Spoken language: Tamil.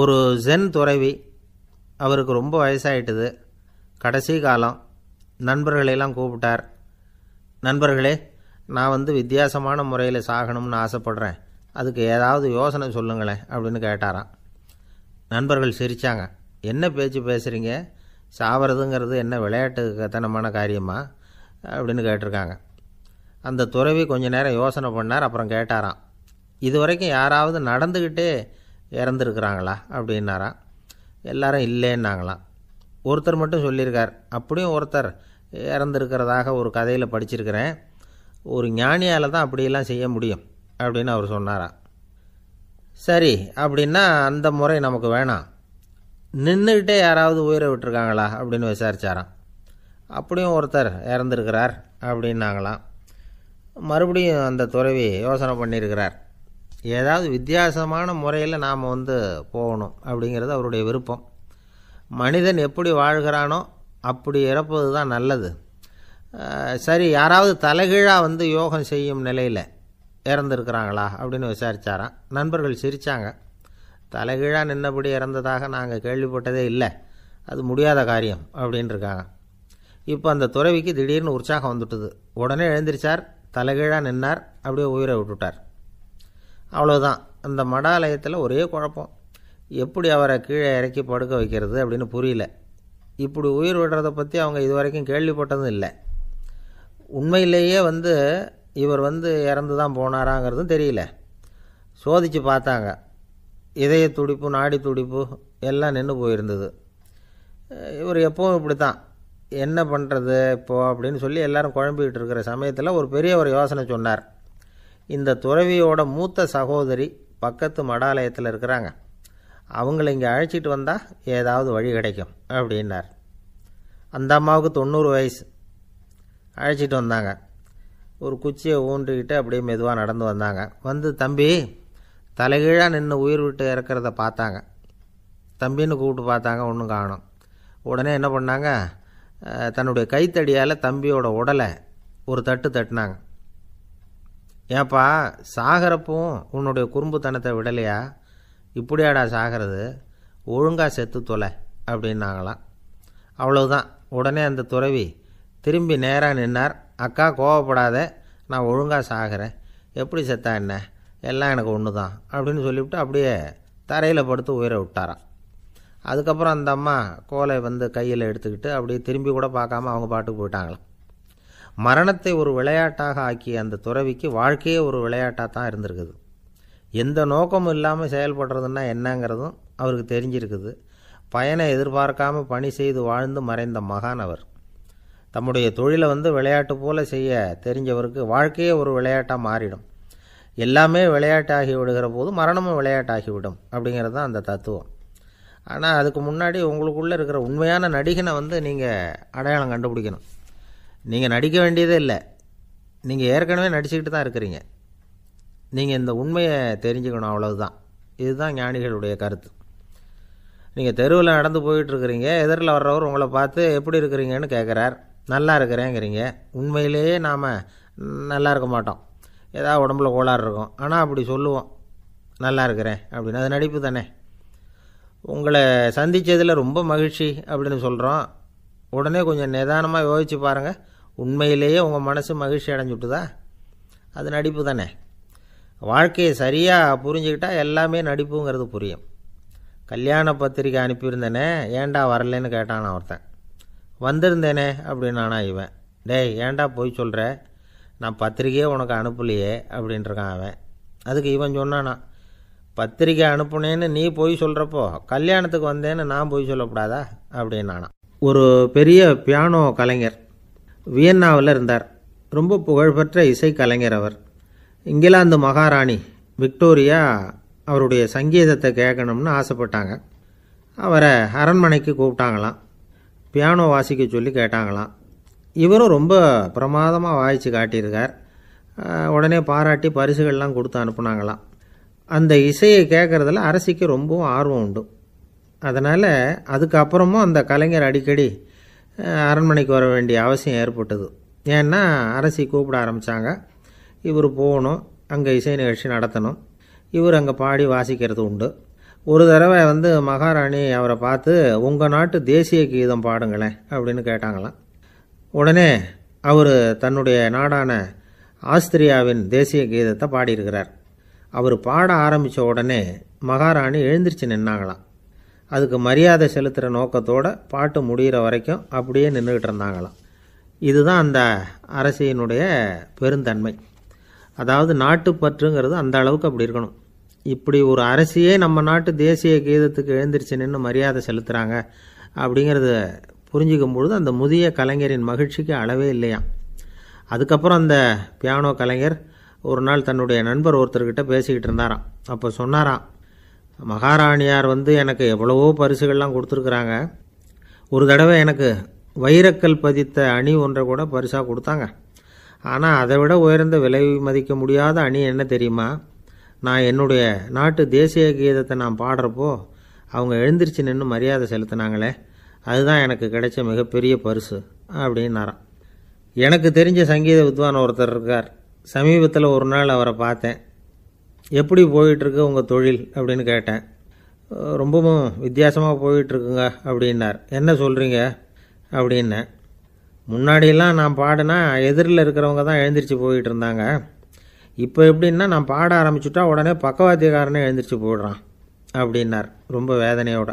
ஒரு ஜென் துறவி அவருக்கு ரொம்ப வயசாயிட்டது கடைசி காலம் நண்பர்களையெல்லாம் கூப்பிட்டார் நண்பர்களே நான் வந்து வித்தியாசமான முறையில் சாகணும்னு ஆசைப்பட்றேன் அதுக்கு ஏதாவது யோசனை சொல்லுங்களேன் அப்படின்னு கேட்டாராம் நண்பர்கள் சிரித்தாங்க என்ன பேச்சு பேசுகிறீங்க சாவறதுங்கிறது என்ன விளையாட்டு கத்தனமான காரியமா அப்படின்னு கேட்டிருக்காங்க அந்த துறவி கொஞ்ச நேரம் யோசனை பண்ணார் அப்புறம் கேட்டாராம் இது வரைக்கும் யாராவது நடந்துக்கிட்டே இறந்துருக்குறாங்களா அப்படின்னாரா எல்லாரும் இல்லைன்னாங்களாம் ஒருத்தர் மட்டும் சொல்லியிருக்கார் அப்படியும் ஒருத்தர் இறந்துருக்கிறதாக ஒரு கதையில் படிச்சிருக்கிறேன் ஒரு ஞானியால் தான் அப்படியெல்லாம் செய்ய முடியும் அப்படின்னு அவர் சொன்னாரா சரி அப்படின்னா அந்த முறை நமக்கு வேணாம் நின்றுக்கிட்டே யாராவது உயிரை விட்டுருக்காங்களா அப்படின்னு விசாரிச்சாராம் அப்படியும் ஒருத்தர் இறந்துருக்கிறார் அப்படின்னாங்களாம் மறுபடியும் அந்த துறவி யோசனை பண்ணியிருக்கிறார் ஏதாவது வித்தியாசமான முறையில் நாம் வந்து போகணும் அப்படிங்கிறது அவருடைய விருப்பம் மனிதன் எப்படி வாழ்கிறானோ அப்படி இறப்பது தான் நல்லது சரி யாராவது தலைகீழாக வந்து யோகம் செய்யும் நிலையில் இறந்துருக்கிறாங்களா அப்படின்னு விசாரித்தாராம் நண்பர்கள் சிரித்தாங்க தலைகீழாக நின்னபடி இறந்ததாக நாங்கள் கேள்விப்பட்டதே இல்லை அது முடியாத காரியம் இருக்காங்க இப்போ அந்த துறவிக்கு திடீர்னு உற்சாகம் வந்துட்டுது உடனே எழுந்திரிச்சார் தலைகீழாக நின்னார் அப்படியே உயிரை விட்டுட்டார் அவ்வளோதான் அந்த மடாலயத்தில் ஒரே குழப்பம் எப்படி அவரை கீழே இறக்கி படுக்க வைக்கிறது அப்படின்னு புரியல இப்படி உயிர் விடுறதை பற்றி அவங்க இது வரைக்கும் கேள்விப்பட்டதும் இல்லை உண்மையிலேயே வந்து இவர் வந்து இறந்து தான் போனாராங்கிறதும் தெரியல சோதித்து பார்த்தாங்க இதய துடிப்பு நாடி துடிப்பு எல்லாம் நின்று போயிருந்தது இவர் எப்போவும் இப்படி தான் என்ன பண்ணுறது இப்போது அப்படின்னு சொல்லி எல்லோரும் குழம்பிக்கிட்டு இருக்கிற சமயத்தில் ஒரு பெரிய ஒரு யோசனை சொன்னார் இந்த துறவியோட மூத்த சகோதரி பக்கத்து மடாலயத்தில் இருக்கிறாங்க அவங்கள இங்கே அழைச்சிட்டு வந்தால் ஏதாவது வழி கிடைக்கும் அப்படின்னார் அந்த அம்மாவுக்கு தொண்ணூறு வயசு அழைச்சிட்டு வந்தாங்க ஒரு குச்சியை ஊன்றிக்கிட்டு அப்படியே மெதுவாக நடந்து வந்தாங்க வந்து தம்பி தலைகீழாக நின்று உயிர் விட்டு இறக்கிறத பார்த்தாங்க தம்பின்னு கூப்பிட்டு பார்த்தாங்க ஒன்றும் காணும் உடனே என்ன பண்ணாங்க தன்னுடைய கைத்தடியால் தம்பியோட உடலை ஒரு தட்டு தட்டினாங்க ஏப்பா சாகரப்பும் உன்னுடைய குறும்புத்தனத்தை விடலையா இப்படியாடா சாகிறது ஒழுங்காக செத்து தொலை அப்படின்னாங்களாம் அவ்வளவுதான் உடனே அந்த துறவி திரும்பி நேராக நின்னார் அக்கா கோவப்படாத நான் ஒழுங்காக சாகிறேன் எப்படி செத்தா என்ன எல்லாம் எனக்கு ஒன்று தான் அப்படின்னு சொல்லிவிட்டு அப்படியே தரையில் படுத்து உயிரை விட்டாராம் அதுக்கப்புறம் அந்த அம்மா கோலை வந்து கையில் எடுத்துக்கிட்டு அப்படியே திரும்பி கூட பார்க்காம அவங்க பாட்டுக்கு போயிட்டாங்களாம் மரணத்தை ஒரு விளையாட்டாக ஆக்கிய அந்த துறவிக்கு வாழ்க்கையே ஒரு விளையாட்டாக தான் இருந்திருக்குது எந்த நோக்கமும் இல்லாமல் செயல்படுறதுன்னா என்னங்கிறதும் அவருக்கு தெரிஞ்சிருக்குது பயனை எதிர்பார்க்காம பணி செய்து வாழ்ந்து மறைந்த மகான் அவர் தம்முடைய தொழிலை வந்து விளையாட்டு போல செய்ய தெரிஞ்சவருக்கு வாழ்க்கையே ஒரு விளையாட்டாக மாறிடும் எல்லாமே விளையாட்டாகி விடுகிற போது மரணமும் விளையாட்டாகிவிடும் அப்படிங்கிறது தான் அந்த தத்துவம் ஆனால் அதுக்கு முன்னாடி உங்களுக்குள்ளே இருக்கிற உண்மையான நடிகனை வந்து நீங்கள் அடையாளம் கண்டுபிடிக்கணும் நீங்கள் நடிக்க வேண்டியதே இல்லை நீங்கள் ஏற்கனவே நடிச்சுக்கிட்டு தான் இருக்கிறீங்க நீங்கள் இந்த உண்மையை தெரிஞ்சுக்கணும் அவ்வளவுதான் இதுதான் ஞானிகளுடைய கருத்து நீங்கள் தெருவில் நடந்து போயிட்டுருக்கிறீங்க எதிரில் வர்றவர் உங்களை பார்த்து எப்படி இருக்கிறீங்கன்னு கேட்குறார் நல்லா இருக்கிறேங்கிறீங்க உண்மையிலேயே நாம் நல்லா இருக்க மாட்டோம் ஏதாவது உடம்புல கோளாறு இருக்கும் ஆனால் அப்படி சொல்லுவோம் நல்லா இருக்கிறேன் அப்படின்னு அது நடிப்பு தானே உங்களை சந்தித்ததில் ரொம்ப மகிழ்ச்சி அப்படின்னு சொல்கிறோம் உடனே கொஞ்சம் நிதானமாக யோசிச்சு பாருங்கள் உண்மையிலேயே உங்கள் மனசு மகிழ்ச்சி அடைஞ்சுட்டுதா அது நடிப்பு தானே வாழ்க்கையை சரியாக புரிஞ்சுக்கிட்டால் எல்லாமே நடிப்புங்கிறது புரியும் கல்யாண பத்திரிக்கை அனுப்பியிருந்தேனே ஏண்டா வரலன்னு கேட்டான் ஒருத்தன் வந்திருந்தேனே அப்படின்னானா இவன் டேய் ஏண்டா போய் சொல்கிற நான் பத்திரிக்கையே உனக்கு அனுப்பலையே அப்படின்ட்டுருக்கான் அவன் அதுக்கு இவன் சொன்னானா பத்திரிக்கை அனுப்புனேன்னு நீ போய் சொல்கிறப்போ கல்யாணத்துக்கு வந்தேன்னு நான் போய் சொல்லக்கூடாதா அப்படின்னானா ஒரு பெரிய பியானோ கலைஞர் வியன்னாவில் இருந்தார் ரொம்ப புகழ்பெற்ற இசை கலைஞர் அவர் இங்கிலாந்து மகாராணி விக்டோரியா அவருடைய சங்கீதத்தை கேட்கணும்னு ஆசைப்பட்டாங்க அவரை அரண்மனைக்கு கூப்பிட்டாங்களாம் பியானோ வாசிக்க சொல்லி கேட்டாங்களாம் இவரும் ரொம்ப பிரமாதமாக வாய்ச்சி காட்டியிருக்கார் உடனே பாராட்டி பரிசுகள்லாம் கொடுத்து அனுப்புனாங்களாம் அந்த இசையை கேட்குறதுல அரசிக்கு ரொம்பவும் ஆர்வம் உண்டு அதனால் அதுக்கப்புறமும் அந்த கலைஞர் அடிக்கடி அரண்மனைக்கு வர வேண்டிய அவசியம் ஏற்பட்டது ஏன்னா அரசி கூப்பிட ஆரம்பித்தாங்க இவர் போகணும் அங்கே இசை நிகழ்ச்சி நடத்தணும் இவர் அங்கே பாடி வாசிக்கிறது உண்டு ஒரு தடவை வந்து மகாராணி அவரை பார்த்து உங்கள் நாட்டு தேசிய கீதம் பாடுங்களேன் அப்படின்னு கேட்டாங்களாம் உடனே அவர் தன்னுடைய நாடான ஆஸ்திரியாவின் தேசிய கீதத்தை பாடியிருக்கிறார் அவர் பாட ஆரம்பித்த உடனே மகாராணி எழுந்திரிச்சு நின்னாங்களாம் அதுக்கு மரியாதை செலுத்துகிற நோக்கத்தோடு பாட்டு முடிகிற வரைக்கும் அப்படியே நின்றுக்கிட்டு இருந்தாங்களாம் இதுதான் அந்த அரசியினுடைய பெருந்தன்மை அதாவது நாட்டுப்பற்றுங்கிறது அந்த அளவுக்கு அப்படி இருக்கணும் இப்படி ஒரு அரசியே நம்ம நாட்டு தேசிய கீதத்துக்கு எழுந்திரிச்சு நின்று மரியாதை செலுத்துகிறாங்க அப்படிங்கிறத புரிஞ்சுக்கும் பொழுது அந்த முதிய கலைஞரின் மகிழ்ச்சிக்கு அளவே இல்லையாம் அதுக்கப்புறம் அந்த பியானோ கலைஞர் ஒரு நாள் தன்னுடைய நண்பர் ஒருத்தர்கிட்ட பேசிக்கிட்டு இருந்தாராம் அப்போ சொன்னாராம் மகாராணியார் வந்து எனக்கு எவ்வளவோ பரிசுகள்லாம் கொடுத்துருக்குறாங்க ஒரு தடவை எனக்கு வைரக்கல் பதித்த அணி ஒன்றை கூட பரிசாக கொடுத்தாங்க ஆனால் அதை விட உயர்ந்த விலை மதிக்க முடியாத அணி என்ன தெரியுமா நான் என்னுடைய நாட்டு தேசிய கீதத்தை நான் பாடுறப்போ அவங்க எழுந்திரிச்சு நின்று மரியாதை செலுத்தினாங்களே அதுதான் எனக்கு கிடைச்ச மிகப்பெரிய பரிசு அப்படின்னாராம் எனக்கு தெரிஞ்ச சங்கீத வித்வான் ஒருத்தர் இருக்கார் சமீபத்தில் ஒரு நாள் அவரை பார்த்தேன் எப்படி போயிட்டுருக்கு உங்கள் தொழில் அப்படின்னு கேட்டேன் ரொம்பவும் வித்தியாசமாக போயிட்டுருக்குங்க அப்படின்னார் என்ன சொல்கிறீங்க அப்படின்னேன் முன்னாடியெல்லாம் நான் பாடினா எதிரில் இருக்கிறவங்க தான் எழுந்திரிச்சு போயிட்டு இருந்தாங்க இப்போ எப்படின்னா நான் பாட ஆரம்பிச்சுட்டா உடனே பக்கவாத்தியக்காரனே எழுந்திரிச்சு போயிடுறான் அப்படின்னார் ரொம்ப வேதனையோட